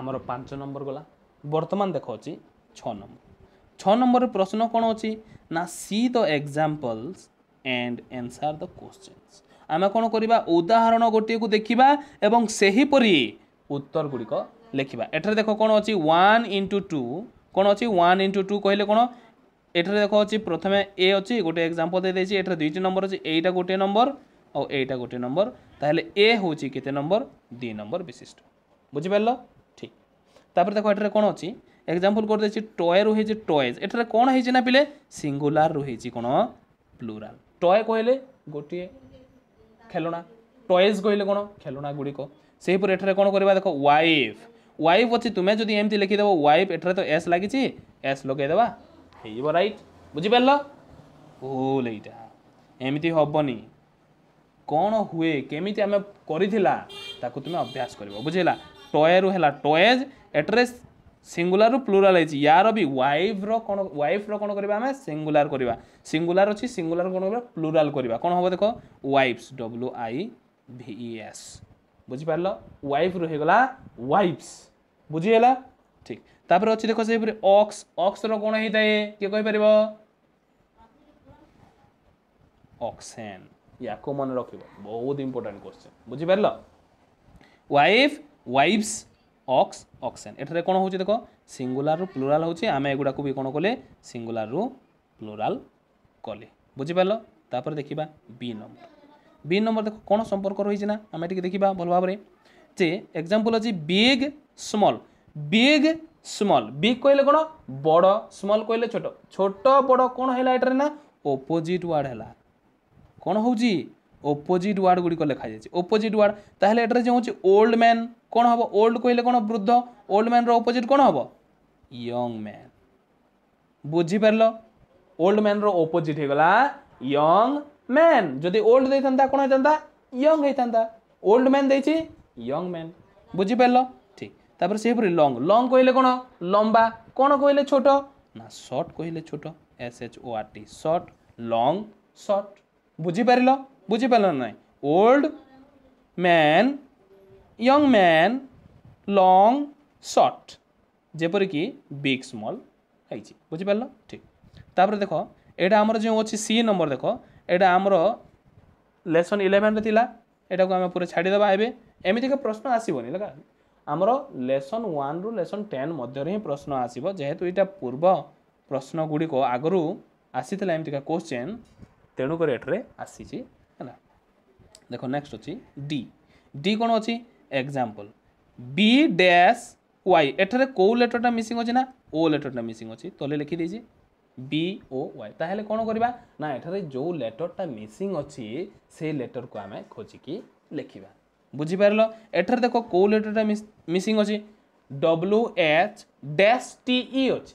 ଆମର ପାଞ୍ଚ ନମ୍ବର ଗଲା ବର୍ତ୍ତମାନ ଦେଖାଉଛି ଛଅ ନମ୍ବର ଛଅ ନମ୍ବରରେ ପ୍ରଶ୍ନ କ'ଣ ଅଛି ନା see the examples and answer the questions ଆମେ କ'ଣ କରିବା ଉଦାହରଣ ଗୋଟିଏକୁ ଦେଖିବା ଏବଂ ସେହିପରି ଉତ୍ତର ଗୁଡ଼ିକ ଲେଖିବା ଏଠାରେ ଦେଖ କ'ଣ ଅଛି ୱାନ୍ ଇଣ୍ଟୁ ଟୁ କ'ଣ ଅଛି ୱାନ୍ ଇଣ୍ଟୁ ଟୁ କହିଲେ କ'ଣ ଏଠାରେ ଦେଖ ଅଛି ପ୍ରଥମେ ଏ ଅଛି ଗୋଟେ ଏକ୍ଜାମ୍ପଲ୍ ଦେଇଦେଇଛି ଏଠାରେ ଦୁଇଟି ନମ୍ବର ଅଛି ଏଇଟା ଗୋଟିଏ ନମ୍ବର ଆଉ ଏଇଟା ଗୋଟିଏ ନମ୍ବର ତାହେଲେ ଏ ହେଉଛି କେତେ ନମ୍ବର ଦୁଇ ନମ୍ବର ବିଶିଷ୍ଟ ବୁଝିପାରିଲ তাপরে দেখো এটার কোণ অছি এক্সাম্পল করে দেছি টয় রয়েছে টয়েজ এটার কোণ হয়েছে না পিলে সিঙ্গুলার রয়েছে কোণ প্লুরাল টয় কহিলে গোটিয়ে খেলনা টয়েজ কহিলে কোণ খেলনা গুড়িক সেইপরি এটার কোণ করবা দেখো ওয়াইফ ওয়াইফ অছি তুমি যদি এমতি লিখিদেব ওয়াইফ এটার তো এস লাগিছি এস লগাইদেবা হয়ে রাইট বুঝিপারল ভুল এইটা এমিতি হবনি କ'ଣ ହୁଏ କେମିତି ଆମେ କରିଥିଲା ତାକୁ ତୁମେ ଅଭ୍ୟାସ କରିବ ବୁଝିଲା ଟଏରୁ ହେଲା ଟଏଜ୍ ଏଠାରେ ସିଙ୍ଗୁଲାରରୁ ପ୍ଲୁରାଲ୍ ହେଇଛି ୟାର ବି ୱାଇଫ୍ର କ'ଣ ୱାଇଫ୍ର କ'ଣ କରିବା ଆମେ ସିଙ୍ଗୁଲାର କରିବା ସିଙ୍ଗୁଲାର ଅଛି ସିଙ୍ଗୁଲାର କ'ଣ କରିବା ପ୍ଲୁରାଲ୍ କରିବା କ'ଣ ହେବ ଦେଖ ୱାଇଫ୍ସ ଡବ୍ଲୁ ଆଇ ଭିଇଏସ୍ ବୁଝିପାରିଲ ୱାଇଫ୍ରୁ ହେଇଗଲା ୱାଇଫ୍ସ ବୁଝିହେଲା ଠିକ୍ ତାପରେ ଅଛି ଦେଖ ସେହିପରି ଅକ୍ସ ଅକ୍ସର କ'ଣ ହେଇଥାଏ କିଏ କହିପାରିବ ଅକ୍ସେନ୍ ୟାକୁ ମନେ ରଖିବ ବହୁତ ଇମ୍ପୋର୍ଟାଣ୍ଟ କ୍ୱେଶ୍ଚନ୍ ବୁଝିପାରିଲ ୱାଇଫ୍ ୱାଇଫ୍ସ অক্স অক্সেন এটাতে কোণ হচ্ছে দেখ সিঙ্গুলার রু প্লুরাল হচ্ছে আমি এগুড়া বি কোণ কলে সিঙ্গুলার রু প্লুরাল কলে বুঝিপার তাপরে দেখিবা বি নম্বর বি নম্বর দেখ কোণ সম্পর্ক রয়েছে না আমি টিকে দেখিবা ভাল ভাবে যে এক্সাম্পল আছে big small big small big কহিলে কোণ বড় স্মল কহিলে ছোট ছোট বড় কোণ হল এটার না অপোজিট ওয়ার্ড হল কোণ হচ্ছে অপোজিট ওয়ার্ড গুড়ি লেখা যাচ্ছে অপোজিট ওয়ার্ড তাহলে এটার যে হচ্ছে ওল্ড ম্যান କ'ଣ ହେବ ଓଲ୍ଡ କହିଲେ କ'ଣ ବୃଦ୍ଧ ଓଲ୍ଡ ମ୍ୟାନ୍ର ଅପୋଜିଟ୍ କ'ଣ ହେବ ୟଙ୍ଗ ମ୍ୟାନ୍ ବୁଝିପାରିଲ ଓଲ୍ଡ ମ୍ୟାନ୍ର ଅପୋଜିଟ୍ ହେଇଗଲା ୟଙ୍ଗ ମ୍ୟାନ୍ ଯଦି ଓଲ୍ଡ ଦେଇଥାନ୍ତା କ'ଣ ହେଇଥାନ୍ତା ୟଙ୍ଗ ହେଇଥାନ୍ତା ଓଲ୍ଡ ମ୍ୟାନ୍ ଦେଇଛି ୟଙ୍ଗ ମ୍ୟାନ୍ ବୁଝିପାରିଲ ଠିକ୍ ତାପରେ ସେହିପରି ଲଙ୍ଗ ଲଙ୍ଗ କହିଲେ କ'ଣ ଲମ୍ବା କ'ଣ କହିଲେ ଛୋଟ ନା ସର୍ଟ କହିଲେ ଛୋଟ S H O R T short long short ବୁଝିପାରିଲ ବୁଝିପାରିଲ ନା ନାହିଁ old man young man long short যেপরিকি বিগ স্মল ହେଇଛି ବୁଝିପାରିଲ ଠିକ୍ ତାପରେ ଦେଖ ଏଇଟା ଆମର ଯେଉଁ ଅଛି ସି ନମ୍ବର ଦେଖ ଏଇଟା ଆମର ଲେସନ୍ ଇଲେଭେନ୍ରେ ଥିଲା ଏଇଟାକୁ ଆମେ ପୁରା ଛାଡ଼ିଦେବା ଏବେ ଏମିତିକା ପ୍ରଶ୍ନ ଆସିବନି ଲେଖା ଆମର ଲେସନ୍ ୱାନ୍ରୁ ଲେସନ୍ ଟେନ୍ ମଧ୍ୟରେ ହିଁ ପ୍ରଶ୍ନ ଆସିବ ଯେହେତୁ ଏଇଟା ପୂର୍ବ ପ୍ରଶ୍ନ ଗୁଡ଼ିକ ଆଗରୁ ଆସିଥିଲା ଏମିତିକା କୋଶ୍ଚେନ୍ ତେଣୁକରି ଏଠାରେ ଆସିଛି ହେଲା ଦେଖ ନେକ୍ସଟ ଅଛି ଡି ଡି କ'ଣ ଅଛି ଏକ୍ଜାମ୍ପଲ୍ ବି ଡ୍ୟାସ୍ ୱାଇ ଏଠାରେ କେଉଁ ଲେଟରଟା ମିସିଂ ଅଛି ନା ଓ ଲେଟରଟା ମିସିଂ ଅଛି ତଲେ ଲେଖିଦେଇଛି ବି ଓ ୱାଇ ତାହେଲେ କ'ଣ କରିବା ନା ଏଠାରେ ଯେଉଁ ଲେଟରଟା ମିସିଂ ଅଛି ସେଇ ଲେଟରକୁ ଆମେ ଖୋଜିକି ଲେଖିବା ବୁଝିପାରିଲ ଏଠାରେ ଦେଖ କେଉଁ ଲେଟରଟା ମିସିଂ ଅଛି W H dash T E ଅଛି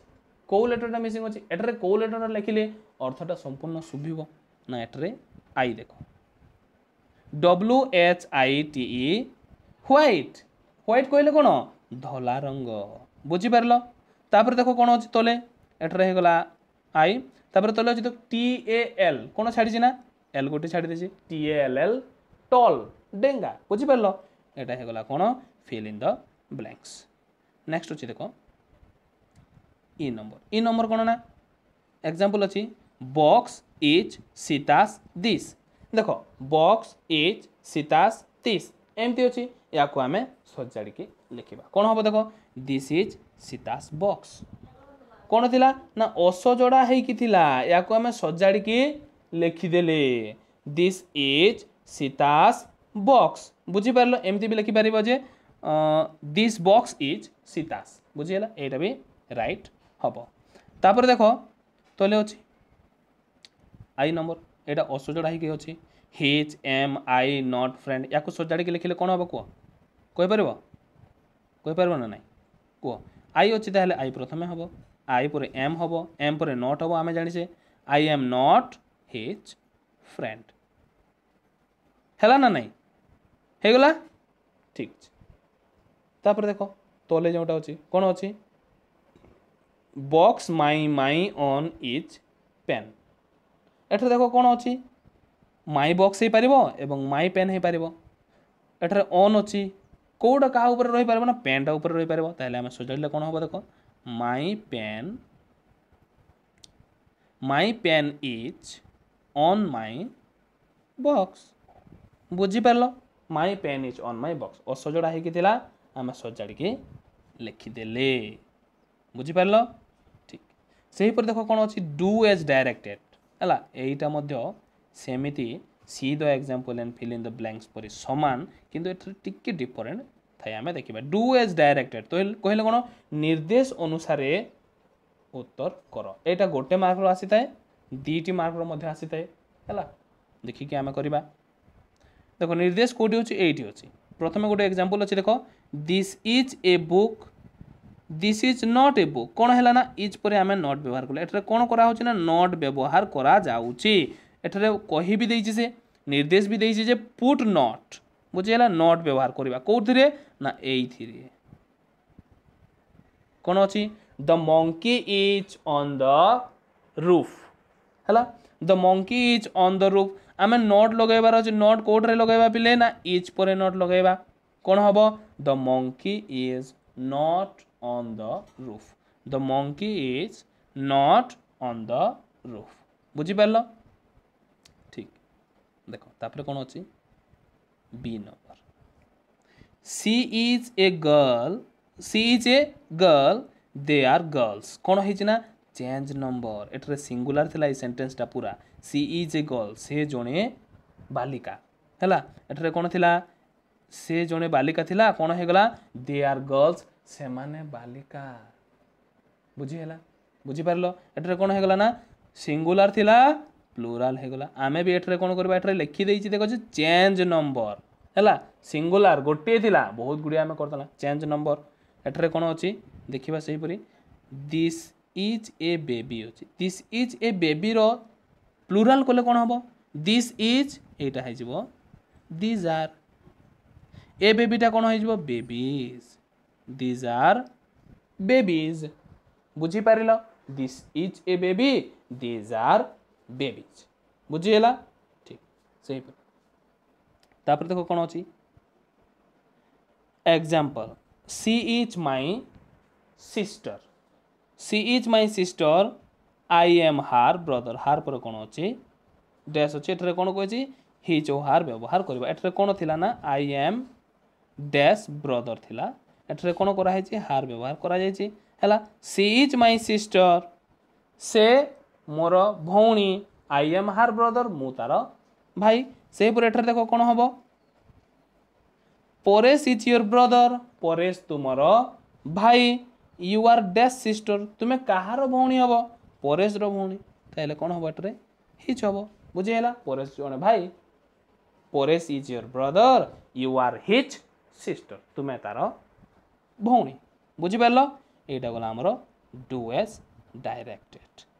କେଉଁ ଲେଟରଟା ମିସିଂ ଅଛି ଏଠାରେ କେଉଁ ଲେଟରଟା ଲେଖିଲେ ଅର୍ଥଟା ସମ୍ପୂର୍ଣ୍ଣ ଶୁଭିବ ନା ଏଠାରେ ଆଇ ଦେଖ W H I T E white white কহিলে কোণ ধলা রঙ বুঝিপারল তাপরে দেখো কোণ অছি তলে এঠারে হয়ে গলা আই তাপরে তলে অছি টি এ এল কোণ ছাড়িছি না এল গোটে ছাড়ি দিয়েছি টি এ এল এল টল ডেঙ্গা বুঝিপারল এটা হয়ে গলা কোণ fill in the blanks next অছি দেখো ই নম্বর ই নম্বর কোণ না এক্সাম্পল অছি বক্স ইজ সিতাস দিস দেখো বক্স ইজ সিতাস তিস এমতি অছি या को आम सजाड़ लिखा कौन हम देख दिस् इज सीतास बक्स कौन थी ना असजोड़ा होगा आम सजाड़ लिखिदे दिस् इज सीतास बक्स बुझीपार एमती भी लिखिपर जे दिस् बक्स इज सीता बुझीगला यहाँ भी रईट हम तापर देख तले अच्छे आई नंबर यहाँ असजोड़ा होज एम आई नट फ्रेंड या सजाड़ लिखे कौन हम कह କହିପାରିବ କହିପାରିବ ନା ନାହିଁ କୁହ ଆଇ ଅଛି ତାହେଲେ ଆଇ ପ୍ରଥମେ ହେବ ଆଇ ପରେ ଏମ୍ ହେବ ଏମ୍ ପରେ ନଟ୍ ହେବ ଆମେ ଜାଣିଛେ I am not his friend ହେଲା ନା ନାହିଁ ହେଇଗଲା ଠିକ୍ ଅଛି ତାପରେ ଦେଖ ତଲେ ଯେଉଁଟା ଅଛି କ'ଣ ଅଛି box my my on is pen ଏଠାରେ ଦେଖ କ'ଣ ଅଛି ମାଇ ବକ୍ସ ହେଇପାରିବ ଏବଂ ମାଇ ପେନ୍ ହେଇପାରିବ ଏଠାରେ ଅନ୍ ଅଛି କେଉଁଟା କାହା ଉପରେ ରହିପାରିବ ନା ପେନ୍ଟା ଉପରେ ରହିପାରିବ ତାହେଲେ ଆମେ ସଜାଡ଼ିଲେ କ'ଣ ହେବ ଦେଖ my pen my pen is on my box ବୁଝିପାରିଲ my pen is on my box ଅସଜଡ଼ା ହେଇକି ଥିଲା ଆମେ ସଜାଡ଼ିକି ଲେଖିଦେଲେ ବୁଝିପାରିଲ ଠିକ୍ ସେହିପରି ଦେଖ କ'ଣ ଅଛି ଡୁ ଏଜ୍ ଡାଇରେକ୍ଟେଡ଼ ହେଲା ଏଇଟା ମଧ୍ୟ ସେମିତି see the example and fill in the blanks ପରି ସମାନ କିନ୍ତୁ ଏଥିରେ ଟିକେ ଡିଫରେଣ୍ଟ ଥାଏ ଆମେ ଦେଖିବା ଡୁ ଏଜ୍ ଡାଇରେକ୍ଟେଡ଼ ତ କହିଲେ କ'ଣ ନିର୍ଦ୍ଦେଶ ଅନୁସାରେ ଉତ୍ତର କର ଏଇଟା ଗୋଟେ ମାର୍କର ଆସିଥାଏ ଦୁଇଟି ମାର୍କର ମଧ୍ୟ ଆସିଥାଏ ହେଲା ଦେଖିକି ଆମେ କରିବା ଦେଖ ନିର୍ଦ୍ଦେଶ କେଉଁଠି ଅଛି ଏଇଠି ଅଛି ପ୍ରଥମେ ଗୋଟେ ଏକ୍ଜାମ୍ପଲ୍ ଅଛି ଦେଖ this is a book this is not a book কোণ হল না ইজ পরে আমি নট ব্যবহার কলে এটার কোণ করা হচ্ছে না নট ব্যবহার করা যাচ্ছে ଏଠାରେ କହି ବି ଦେଇଛି ସେ ନିର୍ଦ୍ଦେଶ ବି ଦେଇଛି ଯେ ପୁଟ୍ ନଟ୍ ବୁଝିହେଲା ନଟ୍ ବ୍ୟବହାର କରିବା କେଉଁଥିରେ ନା ଏଇଥିରେ କ'ଣ ଅଛି the monkey is on the roof ହେଲା the monkey is on the roof ଆମେ ନଟ୍ ଲଗାଇବାର ଅଛି ନଟ୍ କେଉଁଠାରେ ଲଗାଇବା ପିଲେ ନା ଇଜ୍ ପରେ ନଟ୍ ଲଗାଇବା କ'ଣ ହେବ the monkey is not on the roof the monkey is not on the roof ବୁଝିପାରିଲ ଦେଖ ତାପରେ କ'ଣ ଅଛି B number she is a girl she is a girl they are girls କ'ଣ ହେଇଛି ନା ଚେଞ୍ଜ ନମ୍ବର ଏଠାରେ ସିଙ୍ଗୁଲାର ଥିଲା ଏଇ ସେଣ୍ଟେନ୍ସଟା ପୁରା ସି ଇଜ୍ ଏ ଗର୍ଲ ସେ ଜଣେ ବାଲିକା ହେଲା ଏଠାରେ କ'ଣ ଥିଲା ସେ ଜଣେ ବାଲିକା ଥିଲା କ'ଣ ହେଇଗଲା ଦେ ଆର୍ ଗର୍ଲସ୍ ସେମାନେ ବାଲିକା ବୁଝିହେଲା ବୁଝିପାରିଲ ଏଠାରେ କ'ଣ ହେଇଗଲା ନା ସିଙ୍ଗୁଲାର ଥିଲା ପ୍ଲୁରାଲ୍ ହେଇଗଲା ଆମେ ବି ଏଠାରେ କ'ଣ କରିବା ଏଠାରେ ଲେଖିଦେଇଛି ଦେଖୁଛୁ ଚେଞ୍ଜ ନମ୍ବର ହେଲା ସିଙ୍ଗୁଲାର ଗୋଟିଏ ଥିଲା ବହୁତ ଗୁଡ଼ିଏ ଆମେ କରିଦେଲା ଚେଞ୍ଜ ନମ୍ବର ଏଠାରେ କ'ଣ ଅଛି ଦେଖିବା ସେହିପରି ଦିସ୍ ଇଜ୍ ଏ ବେବି ଅଛି ଦିସ୍ ଇଜ୍ ଏ ବେବିର ପ୍ଲୁରାଲ୍ କଲେ କ'ଣ ହେବ ଦିସ୍ ଇଜ୍ ଏଇଟା ହେଇଯିବ ଦିଜ୍ ଆର୍ ଏ ବେବିଟା କ'ଣ ହେଇଯିବ ବେବିଜ୍ ଦିଜ୍ ଆର୍ ବେବିଜ୍ ବୁଝିପାରିଲ this is a baby these are babies ବୁଝିହେଲା ଠିକ୍ ସେହିପରି ତାପରେ ଦେଖ କ'ଣ ଅଛି example she is my sister she is my sister I am her brother her ପରେ କ'ଣ ଅଛି ଡ୍ୟାସ୍ ଅଛି ଏଠାରେ କ'ଣ କହିଛି ହିଜ୍ ଓ ହାର୍ ବ୍ୟବହାର କରିବା ଏଠାରେ କ'ଣ ଥିଲା ନା ଆଇ ଏମ୍ ଡ୍ୟାସ୍ ବ୍ରଦର ଥିଲା ଏଠାରେ କ'ଣ କରାହେଇଛି ହାର୍ ବ୍ୟବହାର କରାଯାଇଛି ହେଲା ସି ଇଜ୍ ମାଇ ସିଷ୍ଟର ସେ ମୋର ଭଉଣୀ ଆଇ ଏମ୍ ହାର୍ ବ୍ରଦର୍ ମୁଁ ତା'ର ଭାଇ ସେହିପରି ଏଠାରେ ଦେଖ କ'ଣ ହେବ Paresh is your brother Paresh ତୁମର ଭାଇ ୟୁ ଆର୍ ଡ୍ୟାସ୍ ସିଷ୍ଟର୍ ତୁମେ କାହାର ଭଉଣୀ ହେବ ପରେଶର ଭଉଣୀ ତାହେଲେ କ'ଣ ହେବ ଏଠାରେ ହିଜ୍ ହେବ ବୁଝିହେଲା ପରେଶ ଜଣେ ଭାଇ Paresh is your brother you are his sister ତୁମେ ତା'ର ଭଉଣୀ ବୁଝିପାରିଲ ଏଇଟା ଗଲା ଆମର ଡୁ ଏଜ୍ ଡାଇରେକ୍ଟେଡ଼